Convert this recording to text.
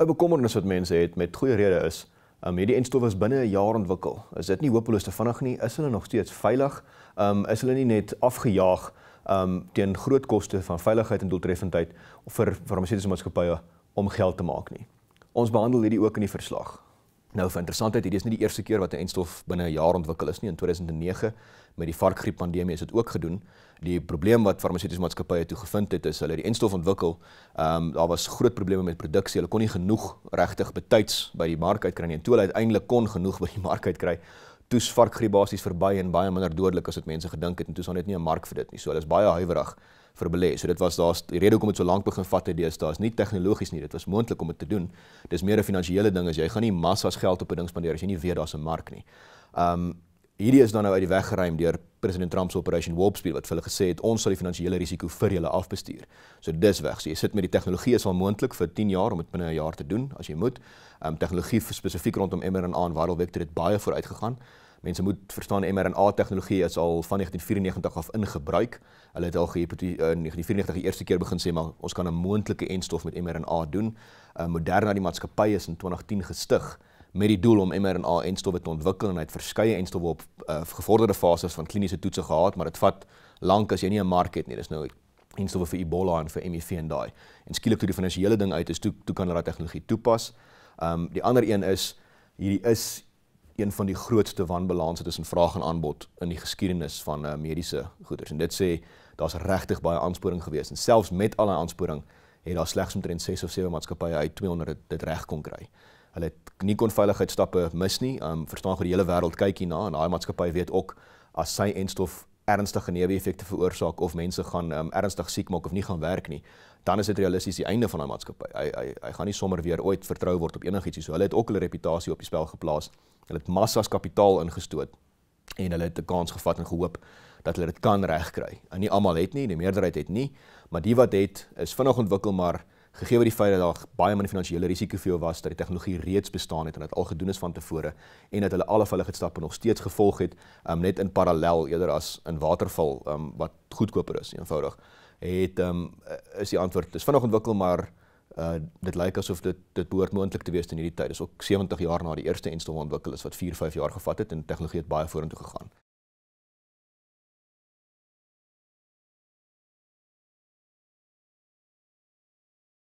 'n bekommernis wat mense het met goeie rede is. Um hierdie enstof was binne 'n jaar ontwikkel. Is dit nie hopeloos te vinnig nie? Is hulle nog steeds veilig? Um is hulle nie net afgejaag um teen groot koste van veiligheid en doeltreffendheid vir farmaseutiese maatskappye om geld te maak nie? Ons behandel hierdie ook in die verslag. Nou vir interessantheid, hierdie is nie die eerste keer wat 'n enstof binne 'n jaar ontwikkel is nie. In 2009 met die varkgriep pandemie is dit ook gedoen. Die probleem wat farmaseutiese maatskappye toe gevind het is hulle het die enstof ontwikkel. Ehm um, daar was groot probleme met produksie. Hulle kon nie genoeg regtig betyds by die mark uitkry nie. En toe hulle uiteindelik kon genoeg by die mark uitkry, toes varkgriep basies verby en baie minder dodelik as wat mense gedink het en toes honderd nie 'n mark vir dit nie. So hulle is baie huiwerig vir belê. So dit was daar's die rede hoekom dit so lank begin vat het deesdae is nie tegnologies nie, dit was moontlik om dit te doen. Dis meer 'n finansiële ding as jy gaan nie massas geld op 'n ding spandeer as jy nie weet daar's 'n mark nie. Um Hierdie is dan nou uit die weg geruim deur President Trump se Operation Warp Speed wat vir hulle gesê het ons sal die finansiële risiko vir julle afbestuur. So dis weg. So jy sit met die tegnologie is al moontlik vir 10 jaar om dit binne 'n jaar te doen as jy moet. Ehm um, tegnologie spesifiek rondom mRNA en viral vector het baie vooruit gegaan. Mense moet verstaan mRNA tegnologie is al van 1994 af in gebruik. Hulle het al gehypotese eh, in 1994 die eerste keer begin sê maar ons kan 'n moontlike en stof met mRNA doen. Ehm um, moderne die maatskappy is in 2010 gestig met die doel om mRNA-enstowwe te ontwikkel en hy het verskeie enstowwe op uh, gevorderde fases van kliniese toetse gehad, maar dit vat lank as jy nie 'n mark het nie. Dis nou enstowwe vir Ebola en vir MEV en daai. En skielik toe die finansiële ding uit is, toe toe kan hulle daai tegnologie toepas. Ehm um, die ander een is hierdie is een van die grootste wanbalanse tussen vraag en aanbod in die geskiedenis van uh, mediese goederes. En dit sê daar's regtig baie aansporing gewees en selfs met al daai aansporing het daar slegs omtrent 6 of 7 maatskappye uit 200 dit reg kon kry hulle het nie kon veiligheidstappe mis nie. Ehm um, verstaan goed die hele wêreld kyk hierna en daai maatskappy weet ook as sy enstof ernstige neeweffekte veroorsaak of mense gaan um, ernstig siek maak of nie gaan werk nie, dan is dit realisties die einde van daai maatskappy. Hy hy hy gaan nie sommer weer ooit vertrou word op enigiets so. Hulle het ook hulle reputasie op die spel geplaas. Hulle het massas kapitaal ingestoot en hulle het 'n kans gevat en gehoop dat hulle dit kan regkry. En nie almal het nie, die meerderheid het nie, maar die wat het is vinnig ontwikkel maar gegee word die feit dat daar baie min finansiële risiko vir jou was dat die tegnologie reeds bestaan het en dit al gedoen is van tevore en dat hulle al hulle gestappe nog steeds gevolg het um, net in parallel eerder as in waterval um, wat goedkoper is eenvoudig het um, is die antwoord dis vinnig ontwikkel maar uh, dit lyk asof dit dit behoort moontlik te wees in hierdie tyd dis ook 70 jaar na die eerste enstel ontwikkel is wat 4 5 jaar gevat het en tegnologie het baie vorentoe gegaan